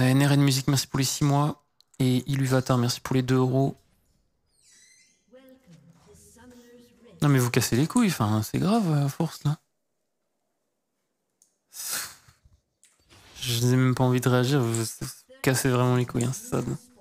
NRN euh, Musique, merci pour les 6 mois. Et Illuvatar, merci pour les 2 euros. Non mais vous cassez les couilles, enfin, c'est grave à force là. Je n'ai même pas envie de réagir, vous cassez vraiment les couilles, hein, c'est ça.